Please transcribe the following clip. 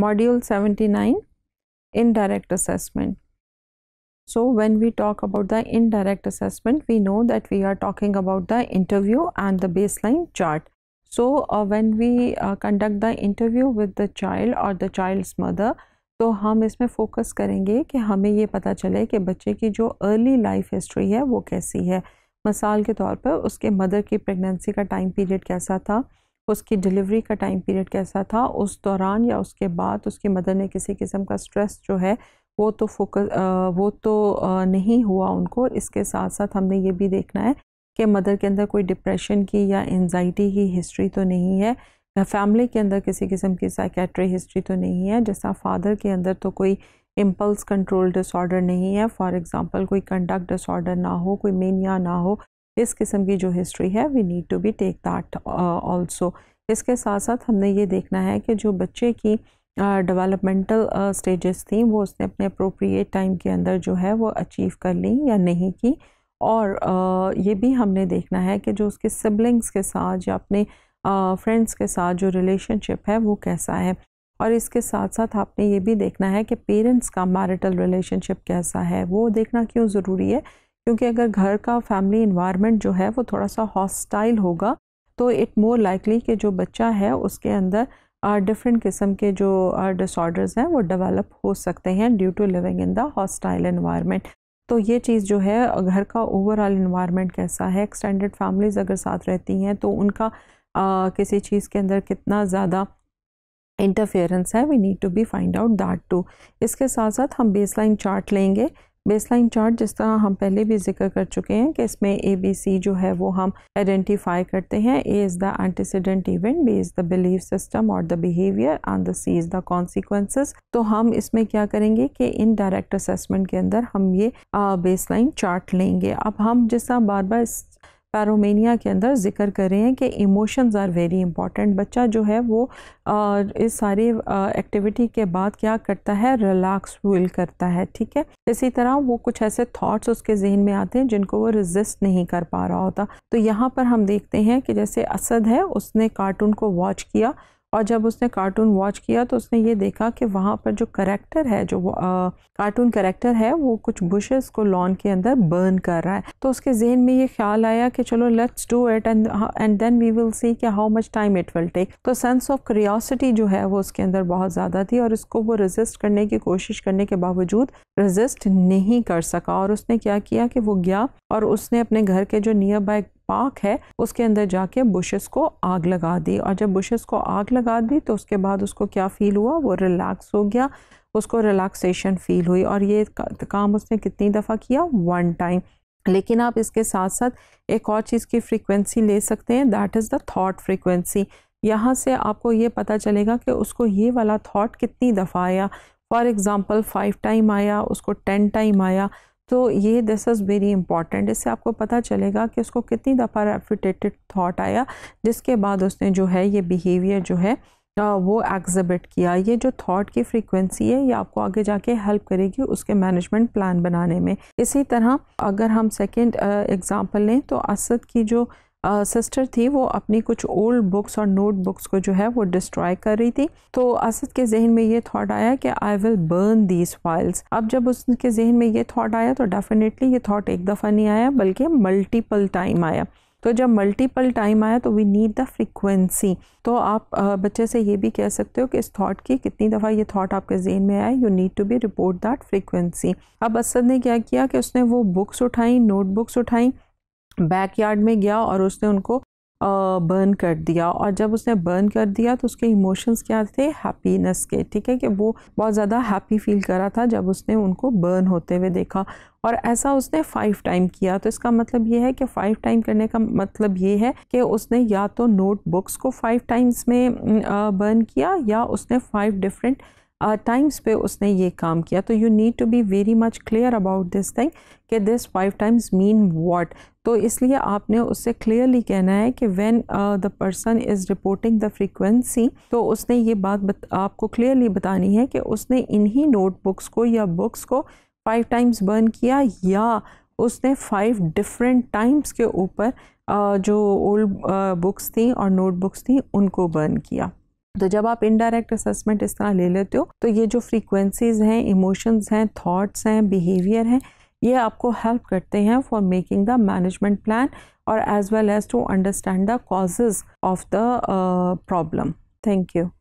Module 79 Indirect Assessment. So, when we talk about the indirect assessment, we know that we are talking about the interview and the baseline chart. So, uh, when we uh, conduct the interview with the child or the child's mother, तो हम इसमें focus करेंगे कि हमें ये पता चले कि बच्चे की जो अर्ली लाइफ हिस्ट्री है वो कैसी है मिसाल के तौर पर उसके मदर की प्रेगनेंसी का टाइम पीरियड कैसा था उसकी डिलीवरी का टाइम पीरियड कैसा था उस दौरान या उसके बाद उसके मदर ने किसी किस्म का स्ट्रेस जो है वो तो फोकस वो तो नहीं हुआ उनको इसके साथ साथ हमने ये भी देखना है कि मदर के अंदर कोई डिप्रेशन की या एनजाइटी की हिस्ट्री तो नहीं है या फैमिली के अंदर किसी किस्म की साइकेट्री हिस्ट्री तो नहीं है जैसा फादर के अंदर तो कोई इम्पल्स कंट्रोल डिसऑर्डर नहीं है फॉर एग्जांपल कोई कंडक्ट डिसऑर्डर ना हो कोई मेनिया ना हो इस किस्म की जो हिस्ट्री है we need to be take that also इसके साथ साथ हमने ये देखना है कि जो बच्चे की डेवलपमेंटल स्टेजेस थी वो उसने अपने अप्रोप्रिएट टाइम के अंदर जो है वो अचीव कर ली या नहीं की और uh, ये भी हमने देखना है कि जो उसके सिबलिंग्स के साथ या अपने फ्रेंड्स uh, के साथ जो रिलेशनशिप है वो कैसा है और इसके साथ साथ आपने ये भी देखना है कि पेरेंट्स का मैरिटल रिलेशनशिप कैसा है वो देखना क्यों ज़रूरी है क्योंकि अगर घर का फैमिली इन्वायरमेंट जो है वो थोड़ा सा हॉस्टाइल होगा तो इट मोर लाइकली कि जो बच्चा है उसके अंदर डिफरेंट किस्म के जो डिसऑर्डर्स हैं वो डेवलप हो सकते हैं due to living in the hostile environment तो ये चीज़ जो है घर का ओवरऑल इन्वायरमेंट कैसा है एक्सटेंडेड फैमिलीज़ अगर साथ रहती हैं तो उनका आ, किसी चीज़ के अंदर कितना ज़्यादा इंटरफेरेंस है we need to be find out that too इसके साथ साथ हम बेसलाइन चार्ट लेंगे बेसलाइन चार्ट जिस तरह हम पहले भी जिक्र कर चुके हैं कि इसमें ए बी सी जो है वो हम आइडेंटिफाई करते हैं A is the antecedent event B is the believe system और the behaviour and the C is the consequences तो हम इसमें क्या करेंगे कि इन डायरेक्ट असेसमेंट के अंदर हम ये बेसलाइन चार्ट लेंगे अब हम जिस तरह बार बार इस पैरोमेनिया के अंदर जिक्र कर रहे हैं कि इमोशंस आर वेरी इंपॉर्टेंट बच्चा जो है वो आ, इस सारे एक्टिविटी के बाद क्या करता है रिलैक्स फील करता है ठीक है इसी तरह वो कुछ ऐसे थॉट्स उसके जहन में आते हैं जिनको वो रिजिस्ट नहीं कर पा रहा होता तो यहाँ पर हम देखते हैं कि जैसे असद है उसने कार्टून को वॉच किया और जब उसने कार्टून वॉच किया तो उसने ये देखा कि वहाँ पर जो करेक्टर है जो कार्टून करेक्टर है वो कुछ बुशेस को लॉन के अंदर बर्न कर रहा है तो उसके जहन में ये ख्याल आया कि चलो let's do it and and then we will see कि how much time it will take तो सेंस ऑफ क्रियोसिटी जो है वो उसके अंदर बहुत ज़्यादा थी और इसको वो रजिस्ट करने की कोशिश करने के बावजूद रजिस्ट नहीं कर सका और उसने क्या किया कि वो गया और उसने अपने घर के जो नियर बाय पार्क है उसके अंदर जाके बुशेस को आग लगा दी और जब बुशेस को आग लगा दी तो उसके बाद उसको क्या फ़ील हुआ वो रिलैक्स हो गया उसको रिलैक्सेशन फ़ील हुई और ये काम उसने कितनी दफ़ा किया वन टाइम लेकिन आप इसके साथ साथ एक और चीज़ की फ्रीक्वेंसी ले सकते हैं that is the thought frequency यहाँ से आपको ये पता चलेगा कि उसको ये वाला थाट कितनी दफ़ा आया फॉर एग्ज़ाम्पल फाइव टाइम आया उसको टेन टाइम आया तो ये दिस इज़ वेरी इंपॉर्टेंट इससे आपको पता चलेगा कि उसको कितनी दफ़ा रेफिटेटेड थाट आया जिसके बाद उसने जो है ये बिहेवियर जो है वो एग्जिबिट किया ये जो थॉट की फ्रीक्वेंसी है ये आपको आगे जाके हेल्प करेगी उसके मैनेजमेंट प्लान बनाने में इसी तरह अगर हम सेकंड एग्जांपल लें तो असद की जो सिस्टर uh, थी वो अपनी कुछ ओल्ड बुक्स और नोट बुक्स को जो है वो डिस्ट्रॉय कर रही थी तो असद के जहन में ये थॉट आया कि I will burn these files अब जब उसके जहन में ये थॉट आया तो डेफिनेटली ये थॉट एक दफ़ा नहीं आया बल्कि मल्टीपल टाइम आया तो जब मल्टीपल टाइम आया तो वी नीड द फ्रिक्वेंसी तो आप बच्चे से ये भी कह सकते हो कि इस थॉट की कितनी दफ़ा ये थॉट आपके जहन में आया you need to be report that frequency अब असद ने क्या किया कि उसने वो बुक्स उठाई नोट बुक्स उठाई बैकयार्ड में गया और उसने उनको बर्न कर दिया और जब उसने बर्न कर दिया तो उसके इमोशंस क्या थे हैप्पीनेस के ठीक है कि वो बहुत ज़्यादा हैप्पी फील कर रहा था जब उसने उनको बर्न होते हुए देखा और ऐसा उसने फाइव टाइम किया तो इसका मतलब ये है कि फाइव टाइम करने का मतलब ये है कि उसने या तो नोटबुक्स को फाइव टाइम्स में बर्न किया या उसने फाइव डिफरेंट टाइम्स uh, पे उसने ये काम किया तो you need to be very much clear about this thing कि this five times mean what तो इसलिए आपने उससे क्लियरली कहना है कि when the person is reporting the frequency तो उसने ये बात बत, आपको क्लियरली बतानी है कि उसने इन्हीं नोटबुक्स को या बुक्स को फाइव टाइम्स बर्न किया या उसने फाइव डिफरेंट टाइम्स के ऊपर uh, जो ओल्ड बुक्स थी और नोटबुक्स थी उनको बर्न किया तो जब आप इनडायरेक्ट असेसमेंट इस तरह ले लेते हो तो ये जो फ्रीक्वेंसीज हैं इमोशंस हैं थॉट्स हैं बिहेवियर हैं ये आपको हेल्प करते हैं for making the management plan और as well as to understand the causes of the problem thank you